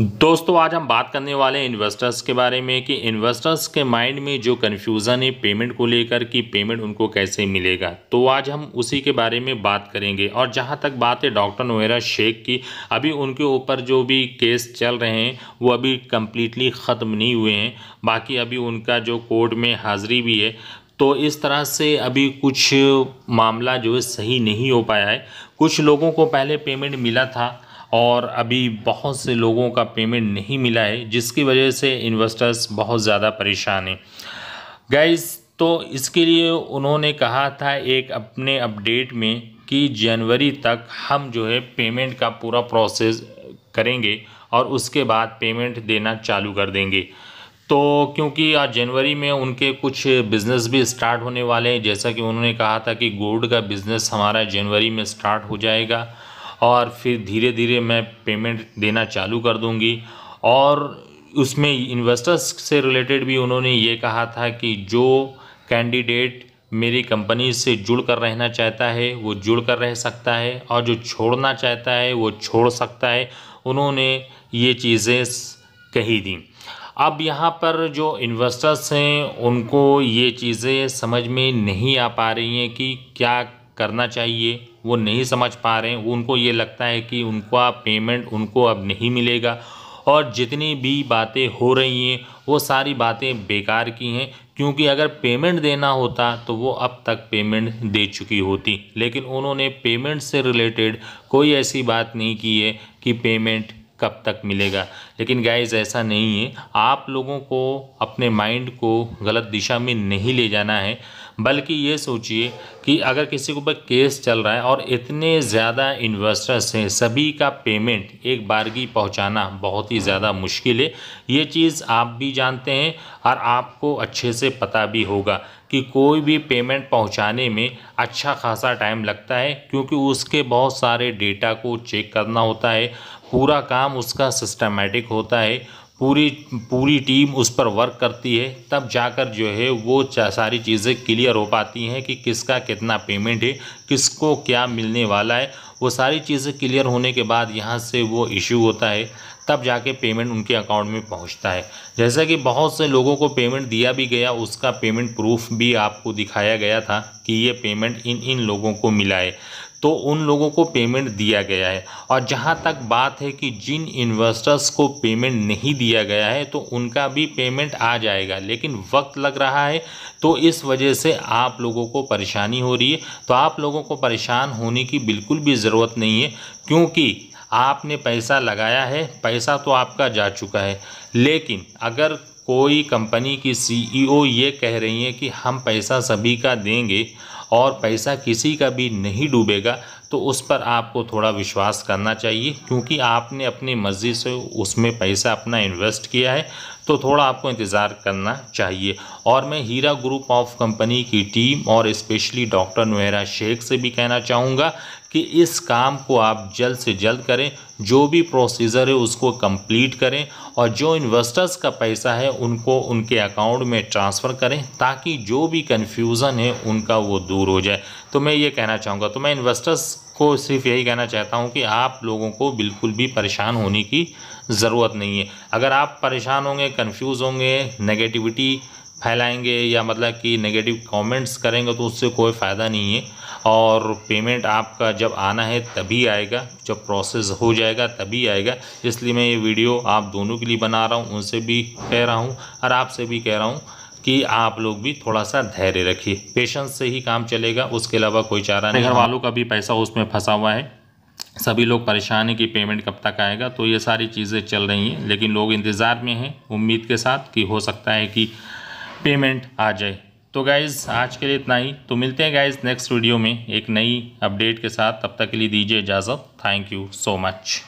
दोस्तों आज हम बात करने वाले हैं इन्वेस्टर्स के बारे में कि इन्वेस्टर्स के माइंड में जो कन्फ्यूज़न है पेमेंट को लेकर कि पेमेंट उनको कैसे मिलेगा तो आज हम उसी के बारे में बात करेंगे और जहां तक बात है डॉक्टर नोएरा शेख की अभी उनके ऊपर जो भी केस चल रहे हैं वो अभी कम्प्लीटली ख़त्म नहीं हुए हैं बाकी अभी उनका जो कोर्ट में हाज़िरी भी है तो इस तरह से अभी कुछ मामला जो है सही नहीं हो पाया है कुछ लोगों को पहले पेमेंट मिला था और अभी बहुत से लोगों का पेमेंट नहीं मिला है जिसकी वजह से इन्वेस्टर्स बहुत ज़्यादा परेशान हैं गाइस तो इसके लिए उन्होंने कहा था एक अपने अपडेट में कि जनवरी तक हम जो है पेमेंट का पूरा प्रोसेस करेंगे और उसके बाद पेमेंट देना चालू कर देंगे तो क्योंकि आज जनवरी में उनके कुछ बिज़नेस भी स्टार्ट होने वाले हैं जैसा कि उन्होंने कहा था कि गोल्ड का बिज़नेस हमारा जनवरी में स्टार्ट हो जाएगा और फिर धीरे धीरे मैं पेमेंट देना चालू कर दूँगी और उसमें इन्वेस्टर्स से रिलेटेड भी उन्होंने ये कहा था कि जो कैंडिडेट मेरी कंपनी से जुड़ कर रहना चाहता है वो जुड़ कर रह सकता है और जो छोड़ना चाहता है वो छोड़ सकता है उन्होंने ये चीज़ें कही दी अब यहाँ पर जो इन्वेस्टर्स हैं उनको ये चीज़ें समझ में नहीं आ पा रही हैं कि क्या करना चाहिए वो नहीं समझ पा रहे हैं उनको ये लगता है कि उनका पेमेंट उनको अब नहीं मिलेगा और जितनी भी बातें हो रही हैं वो सारी बातें बेकार की हैं क्योंकि अगर पेमेंट देना होता तो वो अब तक पेमेंट दे चुकी होती लेकिन उन्होंने पेमेंट से रिलेटेड कोई ऐसी बात नहीं की है कि पेमेंट कब तक मिलेगा लेकिन गाइज ऐसा नहीं है आप लोगों को अपने माइंड को गलत दिशा में नहीं ले जाना है बल्कि ये सोचिए कि अगर किसी के ऊपर केस चल रहा है और इतने ज़्यादा इन्वेस्टर्स हैं सभी का पेमेंट एक बारगी पहुंचाना बहुत ही ज़्यादा मुश्किल है ये चीज़ आप भी जानते हैं और आपको अच्छे से पता भी होगा कि कोई भी पेमेंट पहुंचाने में अच्छा खासा टाइम लगता है क्योंकि उसके बहुत सारे डेटा को चेक करना होता है पूरा काम उसका सिस्टमेटिक होता है पूरी पूरी टीम उस पर वर्क करती है तब जाकर जो है वो सारी चीज़ें क्लियर हो पाती हैं कि किसका कितना पेमेंट है किसको क्या मिलने वाला है वो सारी चीज़ें क्लियर होने के बाद यहाँ से वो इशू होता है तब जाके पेमेंट उनके अकाउंट में पहुंचता है जैसा कि बहुत से लोगों को पेमेंट दिया भी गया उसका पेमेंट प्रूफ भी आपको दिखाया गया था कि ये पेमेंट इन इन लोगों को मिला है तो उन लोगों को पेमेंट दिया गया है और जहाँ तक बात है कि जिन इन्वेस्टर्स को पेमेंट नहीं दिया गया है तो उनका भी पेमेंट आ जाएगा लेकिन वक्त लग रहा है तो इस वजह से आप लोगों को परेशानी हो रही है तो आप लोगों को परेशान होने की बिल्कुल भी ज़रूरत नहीं है क्योंकि आपने पैसा लगाया है पैसा तो आपका जा चुका है लेकिन अगर कोई कंपनी की सीईओ e ये कह रही हैं कि हम पैसा सभी का देंगे और पैसा किसी का भी नहीं डूबेगा तो उस पर आपको थोड़ा विश्वास करना चाहिए क्योंकि आपने अपनी मर्ज़ी से उसमें पैसा अपना इन्वेस्ट किया है तो थोड़ा आपको इंतज़ार करना चाहिए और मैं हीरा ग्रुप ऑफ कंपनी की टीम और इस्पेशली डॉक्टर नोहरा शेख से भी कहना चाहूँगा कि इस काम को आप जल्द से जल्द करें जो भी प्रोसीजर है उसको कंप्लीट करें और जो इन्वेस्टर्स का पैसा है उनको उनके अकाउंट में ट्रांसफ़र करें ताकि जो भी कन्फ्यूज़न है उनका वो दूर हो जाए तो मैं ये कहना चाहूँगा तो मैं इन्वेस्टर्स को सिर्फ यही कहना चाहता हूँ कि आप लोगों को बिल्कुल भी परेशान होने की ज़रूरत नहीं है अगर आप परेशान होंगे कन्फ्यूज़ होंगे नेगेटिविटी फैलाएंगे या मतलब कि नेगेटिव कमेंट्स करेंगे तो उससे कोई फ़ायदा नहीं है और पेमेंट आपका जब आना है तभी आएगा जब प्रोसेस हो जाएगा तभी आएगा इसलिए मैं ये वीडियो आप दोनों के लिए बना रहा हूँ उनसे भी कह रहा हूँ और आपसे भी कह रहा हूँ कि आप लोग भी थोड़ा सा धैर्य रखिए पेशेंस से ही काम चलेगा उसके अलावा कोई चारा नहीं घर वालों का भी पैसा उसमें फंसा हुआ है सभी लोग परेशान हैं कि पेमेंट कब तक आएगा तो ये सारी चीज़ें चल रही हैं लेकिन लोग इंतज़ार में हैं उम्मीद के साथ कि हो सकता है कि पेमेंट आ जाए तो गाइज़ आज के लिए इतना ही तो मिलते हैं गाइज़ नेक्स्ट वीडियो में एक नई अपडेट के साथ तब तक के लिए दीजिए इजाज़त थैंक यू सो मच